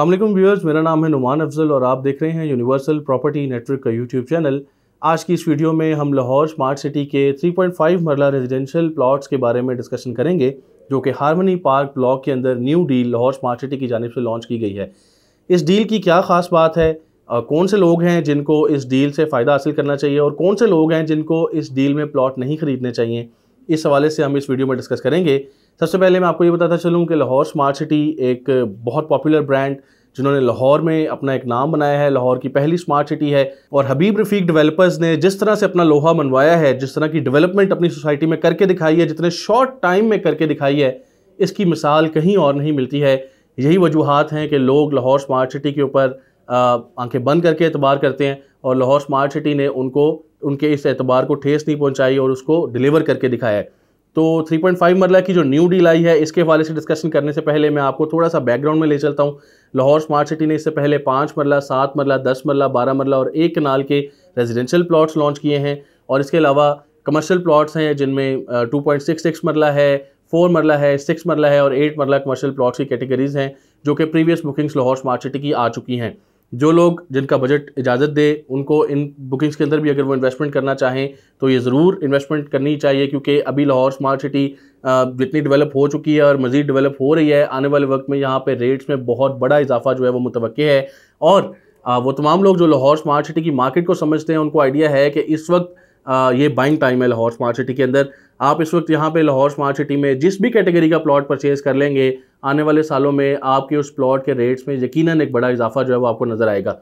अल्लाम व्यूअर्स मेरा नाम है नुमान अफजल और आप देख रहे हैं यूनिवर्सल प्रॉपर्टी नेटवर्क का यूट्यूब चैनल आज की इस वीडियो में हम लाहौर स्मार्ट सिटी के 3.5 मरला रेजिडेंशियल प्लॉट्स के बारे में डिस्कशन करेंगे जो कि हारमनी पार्क ब्लॉक के अंदर new deal Lahore smart city की जानब से लॉन्च की गई है इस डील की क्या ख़ास बात है आ, कौन से लोग हैं जिनको इस डील से फ़ायदा हासिल करना चाहिए और कौन से लोग हैं जिनको इस डील में प्लॉट नहीं ख़रीदने चाहिए इस हवाले से हम इस वीडियो में डिस्कस करेंगे सबसे पहले मैं आपको ये बताता चलूँ कि लाहौर स्मार्ट सिटी एक बहुत पॉपुलर ब्रांड जिन्होंने लाहौर में अपना एक नाम बनाया है लाहौर की पहली स्मार्ट सिटी है और हबीब रफीक डेवलपर्स ने जिस तरह से अपना लोहा मनवाया है जिस तरह की डेवलपमेंट अपनी सोसाइटी में करके दिखाई है जितने शॉर्ट टाइम में करके दिखाई है इसकी मिसाल कहीं और नहीं मिलती है यही वजूहत हैं कि लोग लाहौर स्मार्ट सिटी के ऊपर आंखें बंद करके एतबार करते हैं और लाहौर स्मार्ट सिटी ने उनको उनके इस एतबार को ठेस नहीं पहुँचाई और उसको डिलीवर करके दिखाया है तो 3.5 मरला की जो न्यू डील आई है इसके हवाले से डिस्कशन करने से पहले मैं आपको थोड़ा सा बैकग्राउंड में ले चलता हूँ लाहौर स्मार्ट सिटी ने इससे पहले पाँच मरला सात मरला दस मरला बारह मरला और एक कनाल के रेजिडेंशियल प्लाट्स लॉन्च किए हैं और इसके अलावा कमर्शियल प्लाट्स हैं जिनमें टू पॉइंट सिक्स सिक्स मरला है फोर मरला है सिक्स मरला है और एट मरला कमर्शियल प्लाट्स की कैटेगरीज हैं जो कि previous bookings Lahore smart city की आ चुकी हैं जो लोग जिनका बजट इजाज़त दे उनको इन बुकिंग्स के अंदर भी अगर वो इन्वेस्टमेंट करना चाहें तो ये ज़रूर इन्वेस्टमेंट करनी चाहिए क्योंकि अभी लाहौर स्मार्ट सिटी जितनी डेवलप हो चुकी है और मज़ीद डेवलप हो रही है आने वाले वक्त में यहाँ पर रेट्स में बहुत बड़ा इजाफा जो है वो मुतव है और वो तमाम लोग जो लाहौर स्मार्ट सिटी की मार्केट को समझते हैं उनको आइडिया है कि इस वक्त ये बाइंग टाइम है लाहौर स्मार्ट सिटी के अंदर आप इस वक्त यहाँ पे लाहौर स्मार्ट सिटी में जिस भी कैटेगरी का प्लॉट परचेज कर लेंगे आने वाले सालों में आपके उस प्लॉट के रेट्स में यकीनन एक बड़ा इजाफा जो है वो आपको नज़र आएगा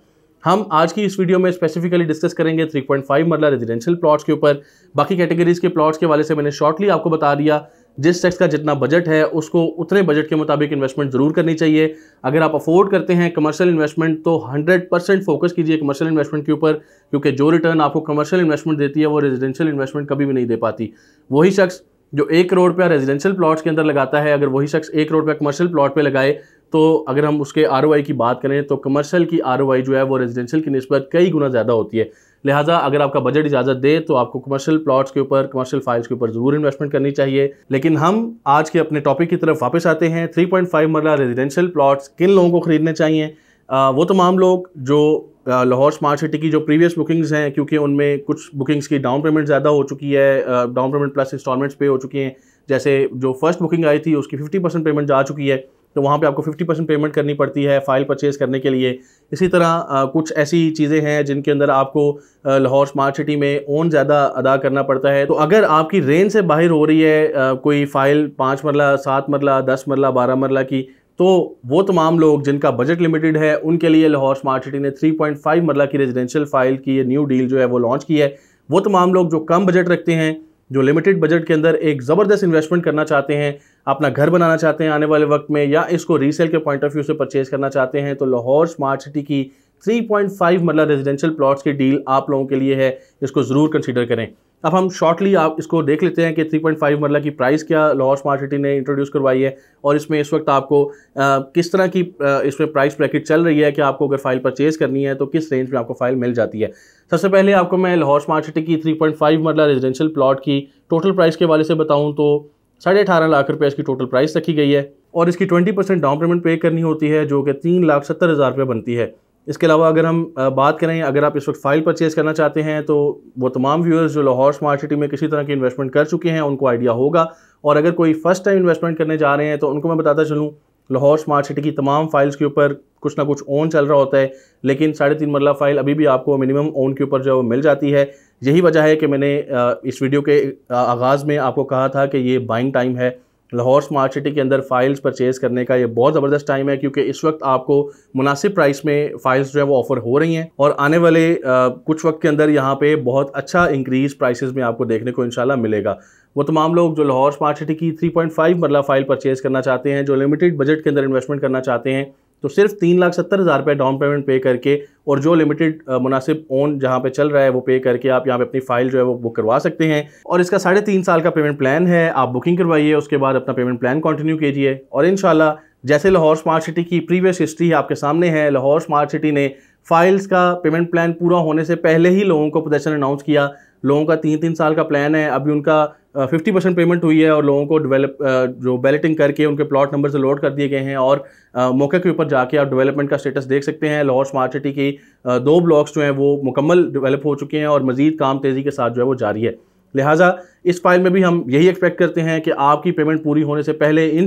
हम आज की इस वीडियो में स्पेसिफिकली डिस्कस करेंगे 3.5 मरला रेजिडेंशियल प्लॉट्स के ऊपर बाकी कैटेगरीज के प्लॉट्स के वाले से मैंने शॉर्टली आपको बता दिया जिस शख्स का जितना बजट है उसको उतने बजट के मुताबिक इन्वेस्टमेंट ज़रूर करनी चाहिए अगर आप अफोर्ड करते हैं कमर्शियल इन्वेस्टमेंट तो 100 परसेंट फोकस कीजिए कमर्शियल इन्वेस्टमेंट के ऊपर क्योंकि जो रिटर्न आपको कमर्शियल इन्वेस्टमेंट देती है वो रेजिडेंशियल इन्वेस्टमेंट कभी भी नहीं दे पाती वही शख्स जो एक करोड़ रुपया रेजिडेंशियल प्लॉट्स के अंदर लगाता है अगर वही शख्स एक करोड़ रुपया कमर्शियल प्लॉट पर लगाए तो अगर हम उसके आर की बात करें तो कमर्शियल की आर जो है वो रेजिडेंशियल की नस्बत कई गुना ज़्यादा होती है लिहाजा अगर आपका बजट इजाज़त दे तो आपको कमर्शियल प्लॉट्स के ऊपर कमर्शियल फाइल्स के ऊपर ज़रूर इन्वेस्टमेंट करनी चाहिए लेकिन हम आज के अपने टॉपिक की तरफ वापस आते हैं 3.5 मरला रेजिडेंशियल प्लॉट्स किन लोगों को ख़रीदने चाहिए आ, वो तमाम लोग जो लाहौर स्मार्ट सिटी की जो प्रीवियस बुकिंग्स हैं क्योंकि उनमें कुछ बुकिंग्स की डाउन पेमेंट ज़्यादा हो चुकी है डाउन पेमेंट प्लस इंस्टॉलमेंट्स पे हो चुकी हैं जैसे जो फर्स्ट बुकिंग आई थी उसकी फिफ्टी परसेंट पेमेंट जा चुकी है तो वहाँ पे आपको 50 परसेंट पेमेंट करनी पड़ती है फ़ाइल परचेज़ करने के लिए इसी तरह आ, कुछ ऐसी चीज़ें हैं जिनके अंदर आपको लाहौर स्मार्ट सिटी में ओन ज़्यादा अदा करना पड़ता है तो अगर आपकी रेंज से बाहर हो रही है आ, कोई फ़ाइल पाँच मरला सात मरला दस मरला बारह मरला की तो वो तमाम लोग जिनका बजट लिमिटेड है उनके लिए लाहौर स्मार्ट सिटी ने 3.5 मरला की रेजिडेंशियल फ़ाइल की ये न्यू डील जो है वो लॉन्च की है वो तमाम लोग जो कम बजट रखते हैं जो लिमिटेड बजट के अंदर एक ज़बरदस्त इन्वेस्टमेंट करना चाहते हैं अपना घर बनाना चाहते हैं आने वाले वक्त में या इसको रीसेल के पॉइंट ऑफ व्यू से परचेज करना चाहते हैं तो लाहौर स्मार्ट सिटी की 3.5 मरला रेजिडेंशियल प्लॉट्स की डील आप लोगों के लिए है इसको ज़रूर कंसिडर करें अब हम शॉर्टली आप इसको देख लेते हैं कि 3.5 मरला की प्राइस क्या लाहौर स्मार्ट सिटी ने इंट्रोड्यूस करवाई है और इसमें इस वक्त आपको आ, किस तरह की इसमें प्राइस ब्रैकेट चल रही है कि आपको अगर फाइल परचेज़ करनी है तो किस रेंज में आपको फाइल मिल जाती है सबसे पहले आपको मैं लाहौर स्मार्ट सिटी की 3.5 मरला रेजिडेंशियल प्लॉट की टोटल प्राइस के हवाले से बताऊँ तो साढ़े अठारह लाख रुपये इसकी टोटल प्राइस रखी गई है और इसकी ट्वेंटी परसेंट डाउन पेमेंट पे करनी होती है जो कि तीन लाख सत्तर हज़ार रुपये बनती है इसके अलावा अगर हम बात करें अगर आप इस वक्त फ़ाइल परचेज़ करना चाहते हैं तो वो तमाम व्यूअर्स जो लाहौर स्मार्ट सिटी में किसी तरह की इन्वेस्टमेंट कर चुके हैं उनको आइडिया होगा और अगर कोई फ़र्स्ट टाइम इन्वेस्टमेंट करने जा रहे हैं तो उनको मैं बताता चलूँ लाहौर स्मार्ट सिटी की तमाम फाइल्स के ऊपर कुछ ना कुछ ओन चल रहा होता है लेकिन साढ़े तीन मरला फ़ाइल अभी भी आपको मिनिमम ओन के ऊपर जो है वो मिल जाती है यही वजह है कि मैंने इस वीडियो के आगाज़ में आपको कहा था कि ये बाइंग टाइम है लाहौर स्मार्ट सिटी के अंदर फ़ाइल्स परचेज़ करने का ये बहुत ज़बरदस्त टाइम है क्योंकि इस वक्त आपको मुनासिब प्राइस में फ़ाइल्स जो है वो ऑफ़र हो रही हैं और आने वाले कुछ वक्त के अंदर यहाँ पे बहुत अच्छा इंक्रीज़ प्राइसेस में आपको देखने को इनशाला मिलेगा वो तमाम लोग जो लाहौर स्मार्ट सिटी की 3.5 पॉइंट मरला फ़ाइल परचेज़ करना चाहते हैं जो लिमिटेड बजट के अंदर इन्वेस्टमेंट करना चाहते हैं तो सिर्फ तीन लाख सत्तर हज़ार रुपये डाउन पेमेंट पे करके और जो लिमिटेड मुनासिब ओन जहाँ पे चल रहा है वो पे करके आप यहाँ पे अपनी फाइल जो है वो बुक करवा सकते हैं और इसका साढ़े तीन साल का पेमेंट प्लान है आप बुकिंग करवाइए उसके बाद अपना पेमेंट प्लान कंटिन्यू कीजिए और इन जैसे लाहौर स्मार्ट सिटी की प्रीवियस हिस्ट्री आपके सामने है लाहौर स्मार्ट सिटी ने फाइल्स का पेमेंट प्लान पूरा होने से पहले ही लोगों को प्रदर्शन अनाउंस किया लोगों का तीन तीन साल का प्लान है अभी उनका फिफ्टी परसेंट पेमेंट हुई है और लोगों को डेवलप जो बैलेटिंग करके उनके प्लॉट नंबर लोड कर दिए गए हैं और मौके के ऊपर जाके आप डेवलपमेंट का स्टेटस देख सकते हैं लाहौर स्मार्ट सिटी की दो ब्लॉक्स जो हैं वो मुकम्मल डेवलप हो चुके हैं और मज़ीद काम तेज़ी के साथ जो है वो जारी है लिहाजा इस फाइल में भी हम यही एक्सपेक्ट करते हैं कि आपकी पेमेंट पूरी होने से पहले इन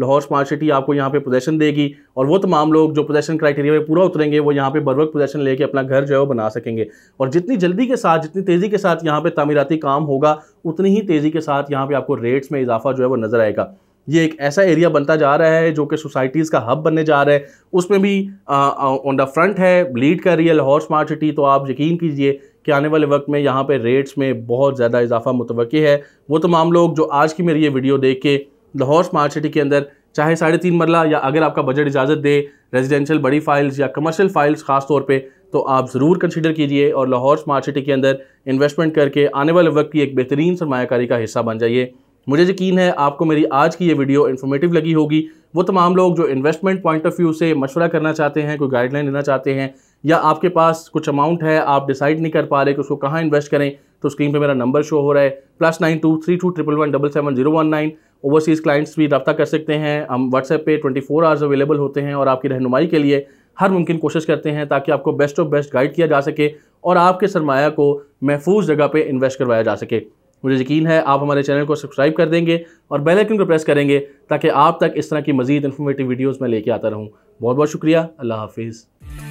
लाहौर स्मार्ट सिटी आपको यहाँ पे पोजेशन देगी और वो तमाम लोग जो पोजेशन क्राइटेरिया में पूरा उतरेंगे वो यहाँ पे बरवक पोजेशन लेके अपना घर जो है वो बना सकेंगे और जितनी जल्दी के साथ जितनी तेज़ी के साथ यहाँ पे तमीराती काम होगा उतनी ही तेज़ी के साथ यहाँ पे आपको रेट्स में इजाफा जो है वो नज़र आएगा ये एक ऐसा एरिया बनता जा रहा है जो कि सोसाइटीज़ का हब बनने जा रहा है उसमें भी ऑन द फ्रंट है लीड कर रही है लाहौर स्मार्ट सिटी तो आप यकीन कीजिए कि आने वाले वक्त में यहाँ पे रेट्स में बहुत ज़्यादा इजाफा मुतव है वो तमाम लोग जो आज की मेरी ये वीडियो देख के लाहौर स्मार्ट सिटी के अंदर चाहे साढ़े तीन मरला या अगर आपका बजट इजाज़त दे रेजिडेंशियल बड़ी फाइल्स या कमर्शियल फाइल्स ख़ास तौर पे तो आप ज़रूर कंसिडर कीजिए और लाहौर स्मार्ट सिटी के अंदर इन्वेस्टमेंट करके आने वाले वक्त की एक बेहतरीन सरमाकारी का हिस्सा बन जाइए मुझे यकीन है आपको मेरी आज की ये वीडियो इन्फॉर्मेटिव लगी होगी वो तमाम लोग जो इन्वेस्टमेंट पॉइंट ऑफ व्यू से मशवरा करना चाहते हैं कोई गाइडलाइन देना चाहते हैं या आपके पास कुछ अमाउंट है आप डिसाइड नहीं कर पा रहे कि उसको कहाँ इन्वेस्ट करें तो स्क्रीन पे मेरा नंबर शो हो रहा है plus nine two three two triple one double seven zero one nine overseas clients भी रब्ता कर सकते हैं हम व्हाट्सएप पे ट्वेंटी फोर आवर्स अवेलेबल होते हैं और आपकी रहनुमाई के लिए हर मुमकिन कोशिश करते हैं ताकि आपको बेस्ट ऑफ बेस्ट गाइड किया जा सके और आपके सरमाया को महफूज जगह पर इन्वेस्ट करवाया जा सके मुझे यकीन है आप हमारे चैनल को सब्सक्राइब कर देंगे और बेल आइकन को प्रेस करेंगे ताकि आप तक इस तरह की मजीद इन्फॉर्मेटिव वीडियोज़ मैं लेके आता रहूँ बहुत बहुत शुक्रिया अल्लाह हाफिज़